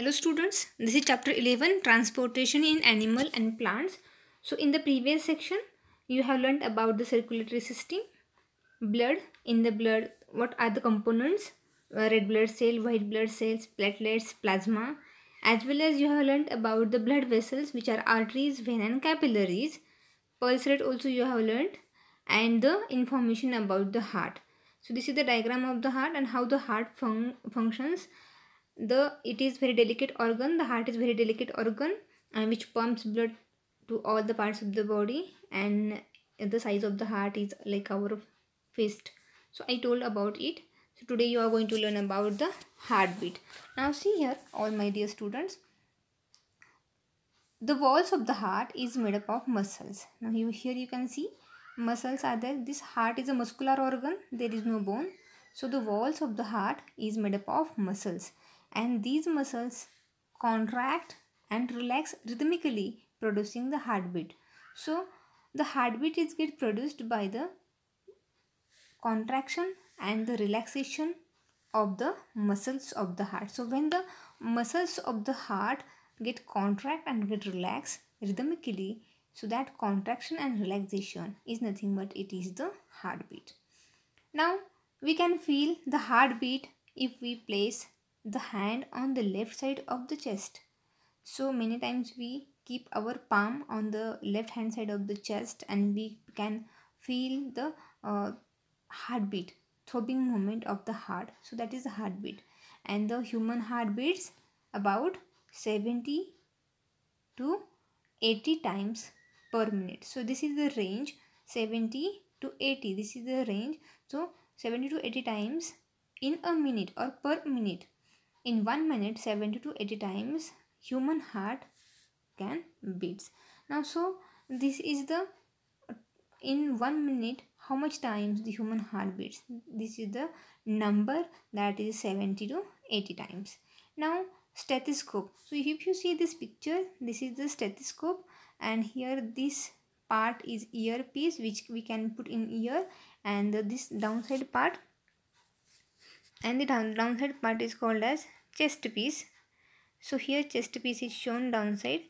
Hello students, this is chapter 11 transportation in animal and plants. So in the previous section you have learned about the circulatory system, blood, in the blood what are the components, uh, red blood cell, white blood cells, platelets, plasma as well as you have learned about the blood vessels which are arteries, veins and capillaries. Pulse rate also you have learned and the information about the heart. So this is the diagram of the heart and how the heart fun functions the it is very delicate organ the heart is very delicate organ and which pumps blood to all the parts of the body and the size of the heart is like our fist so i told about it so today you are going to learn about the heartbeat now see here all my dear students the walls of the heart is made up of muscles now you here you can see muscles are there this heart is a muscular organ there is no bone so the walls of the heart is made up of muscles and these muscles contract and relax rhythmically producing the heartbeat. So the heartbeat is get produced by the contraction and the relaxation of the muscles of the heart. So when the muscles of the heart get contract and get relaxed rhythmically, so that contraction and relaxation is nothing but it is the heartbeat. Now we can feel the heartbeat if we place the hand on the left side of the chest. So many times we keep our palm on the left hand side of the chest and we can feel the uh, heartbeat, throbbing movement of the heart. So that is the heartbeat. And the human heart beats about 70 to 80 times per minute. So this is the range 70 to 80. This is the range. So 70 to 80 times in a minute or per minute in 1 minute 70 to 80 times human heart can beats now so this is the in 1 minute how much times the human heart beats this is the number that is 70 to 80 times now stethoscope so if you see this picture this is the stethoscope and here this part is earpiece which we can put in ear and this downside part and the down, downside part is called as chest piece so here chest piece is shown downside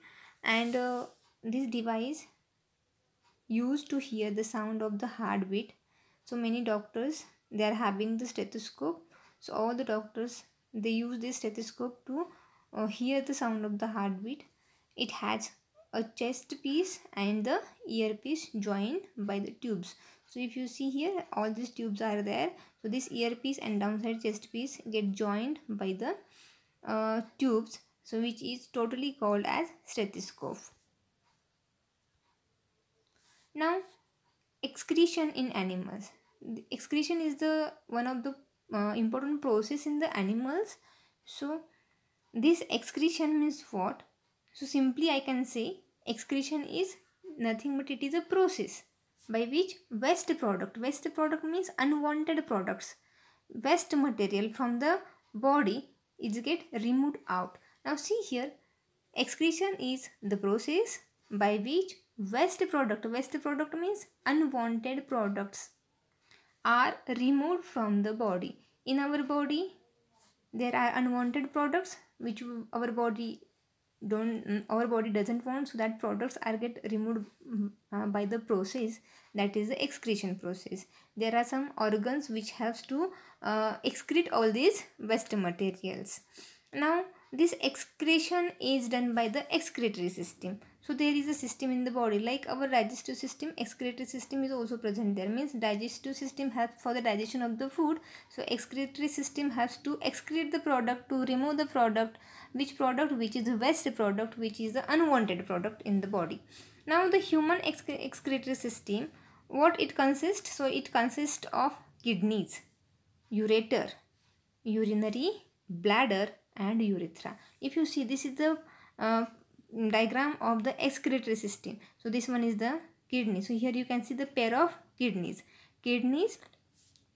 and uh, this device used to hear the sound of the heartbeat so many doctors they are having the stethoscope so all the doctors they use this stethoscope to uh, hear the sound of the heartbeat it has a chest piece and the earpiece joined by the tubes so if you see here all these tubes are there so this earpiece and downside chest piece get joined by the uh, tubes so which is totally called as stethoscope. Now excretion in animals. The excretion is the one of the uh, important process in the animals. So this excretion means what? So simply I can say excretion is nothing but it is a process by which waste product, waste product means unwanted products, waste material from the body it get removed out. Now see here excretion is the process by which waste product waste product means unwanted products are removed from the body in our body there are unwanted products which our body don't mm, our body doesn't want so that products are get removed mm, uh, by the process that is the excretion process there are some organs which helps to uh, excrete all these waste materials now this excretion is done by the excretory system so there is a system in the body like our digestive system excretory system is also present there means digestive system helps for the digestion of the food so excretory system helps to excrete the product to remove the product which product which is the waste product which is the unwanted product in the body now the human exc excretory system what it consists so it consists of kidneys ureter urinary bladder and urethra if you see this is the uh, diagram of the excretory system so this one is the kidney so here you can see the pair of kidneys kidneys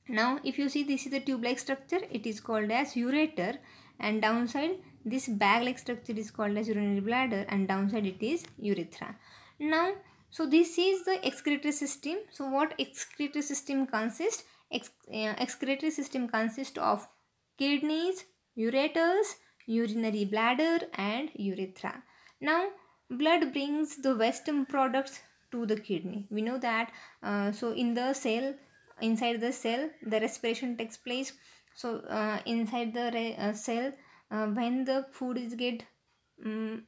now if you see this is the tube like structure it is called as ureter and downside this bag like structure is called as urinary bladder and downside it is urethra now so this is the excretory system so what excretory system consists Ex uh, excretory system consists of kidneys ureters urinary bladder and urethra now blood brings the waste products to the kidney we know that uh, so in the cell inside the cell the respiration takes place so uh, inside the uh, cell uh, when the food is get um,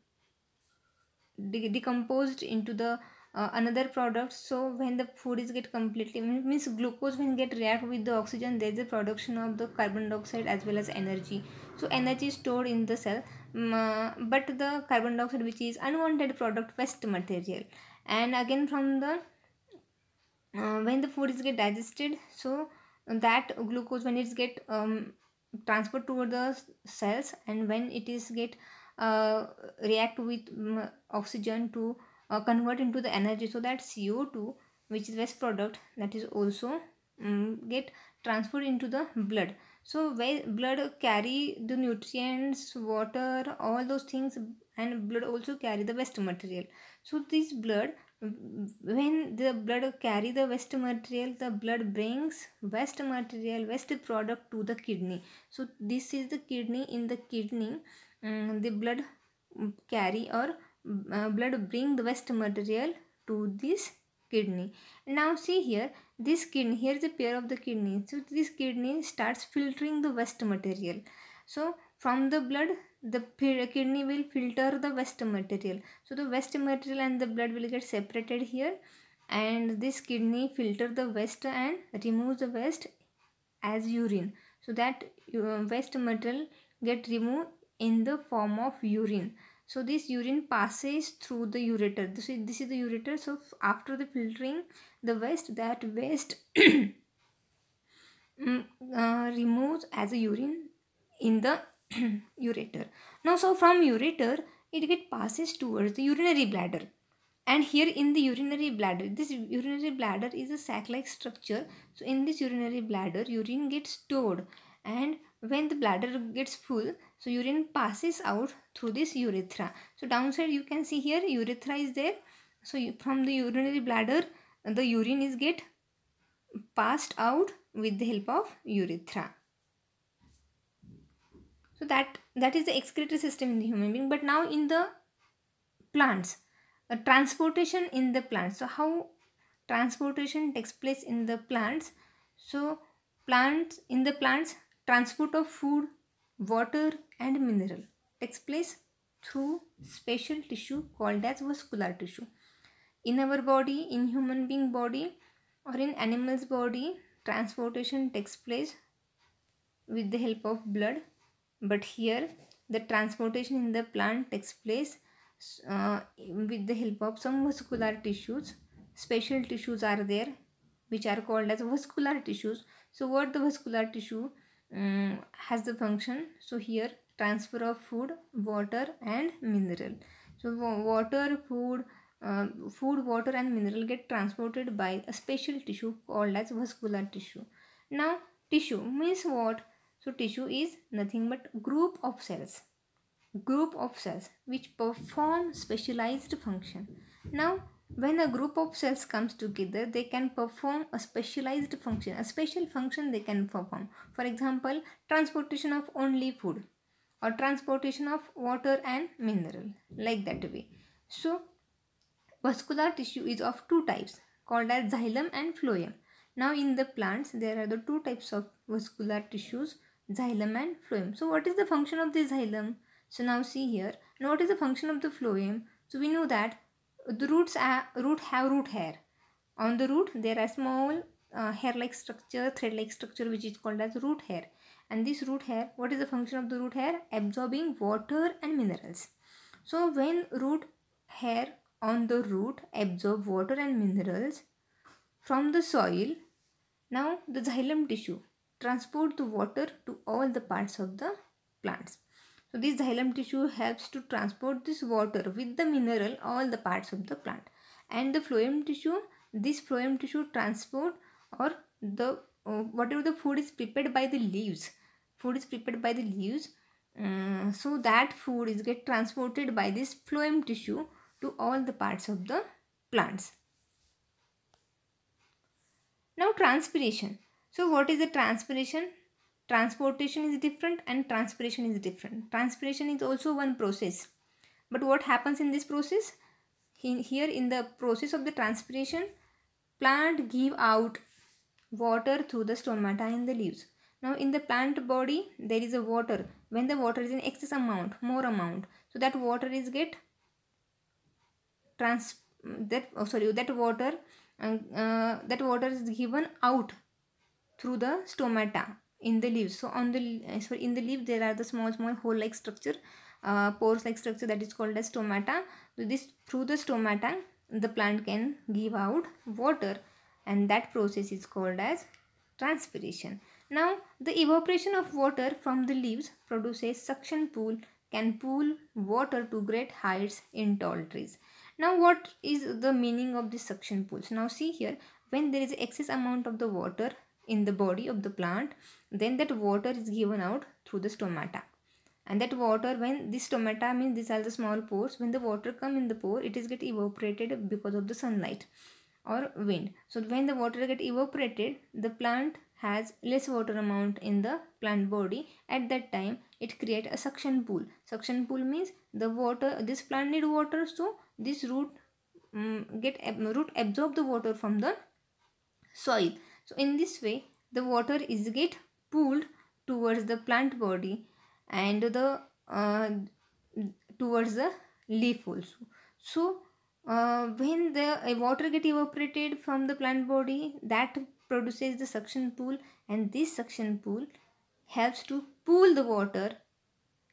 de decomposed into the uh, another product so when the food is get completely means glucose when get react with the oxygen there is a production of the carbon dioxide as well as energy so energy is stored in the cell Mm, uh, but the carbon dioxide which is unwanted product waste material and again from the uh, when the food is get digested so that glucose when it's get um, transferred toward the cells and when it is get uh, react with um, oxygen to uh, convert into the energy so that co2 which is waste product that is also um, get transferred into the blood so blood carry the nutrients water all those things and blood also carry the waste material so this blood when the blood carry the waste material the blood brings waste material waste product to the kidney so this is the kidney in the kidney um, the blood carry or uh, blood bring the waste material to this kidney now see here this kidney here is a pair of the kidney so this kidney starts filtering the waste material so from the blood the kidney will filter the waste material so the waste material and the blood will get separated here and this kidney filter the waste and remove the waste as urine so that uh, waste material get removed in the form of urine so this urine passes through the ureter this is, this is the ureter so after the filtering the waste that waste mm, uh, removes as a urine in the ureter now so from ureter it get passes towards the urinary bladder and here in the urinary bladder this urinary bladder is a sac like structure so in this urinary bladder urine gets stored and when the bladder gets full so urine passes out through this urethra. So downside you can see here urethra is there. So from the urinary bladder the urine is get passed out with the help of urethra. So that that is the excretory system in the human being. But now in the plants, the transportation in the plants. So how transportation takes place in the plants? So plants in the plants transport of food water and mineral takes place through special tissue called as vascular tissue. In our body, in human being body or in animal's body, transportation takes place with the help of blood. But here, the transportation in the plant takes place uh, with the help of some vascular tissues. Special tissues are there which are called as vascular tissues. So what the vascular tissue? um, has the function so here transfer of food water and mineral so water food uh, food water and mineral get transported by a special tissue called as vascular tissue now tissue means what so tissue is nothing but group of cells group of cells which perform specialized function now when a group of cells comes together, they can perform a specialized function, a special function they can perform. For example, transportation of only food or transportation of water and mineral, like that way. So, vascular tissue is of two types called as xylem and phloem. Now, in the plants, there are the two types of vascular tissues, xylem and phloem. So, what is the function of the xylem? So, now see here. Now, what is the function of the phloem? So, we know that the roots are, root have root hair. On the root, there are small uh, hair-like structure, thread-like structure, which is called as root hair. And this root hair, what is the function of the root hair? Absorbing water and minerals. So when root hair on the root absorb water and minerals from the soil, now the xylem tissue transport the water to all the parts of the plants. So this xylem tissue helps to transport this water with the mineral all the parts of the plant. And the phloem tissue, this phloem tissue transport or the uh, whatever the food is prepared by the leaves. Food is prepared by the leaves. Um, so that food is get transported by this phloem tissue to all the parts of the plants. Now transpiration. So what is the transpiration? transportation is different and transpiration is different transpiration is also one process but what happens in this process in, here in the process of the transpiration plant give out water through the stomata in the leaves now in the plant body there is a water when the water is in excess amount more amount so that water is get trans that oh, sorry that water uh, uh that water is given out through the stomata in the leaves so on the uh, so in the leaf there are the small small hole like structure uh, pores like structure that is called as stomata so this through the stomata the plant can give out water and that process is called as transpiration now the evaporation of water from the leaves produces suction pool can pull water to great heights in tall trees now what is the meaning of the suction pools now see here when there is excess amount of the water in the body of the plant then that water is given out through the stomata and that water when this stomata means these are the small pores when the water come in the pore it is get evaporated because of the sunlight or wind so when the water get evaporated the plant has less water amount in the plant body at that time it create a suction pool suction pool means the water this plant need water so this root um, get um, root absorb the water from the soil so in this way the water is get pulled towards the plant body and the uh, towards the leaf also. So uh, when the water get evaporated from the plant body that produces the suction pool and this suction pool helps to pull the water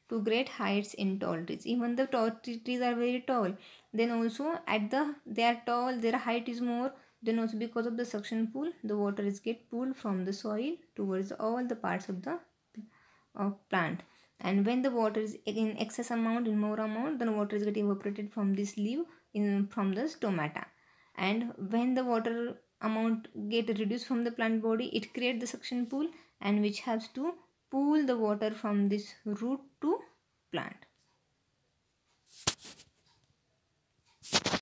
to great heights in tall trees even the tall trees are very tall then also at the they are tall their height is more then also because of the suction pool, the water is get pulled from the soil towards all the parts of the of uh, plant. And when the water is in excess amount, in more amount, then water is get evaporated from this leaf in from the stomata. And when the water amount get reduced from the plant body, it create the suction pool and which helps to pull the water from this root to plant.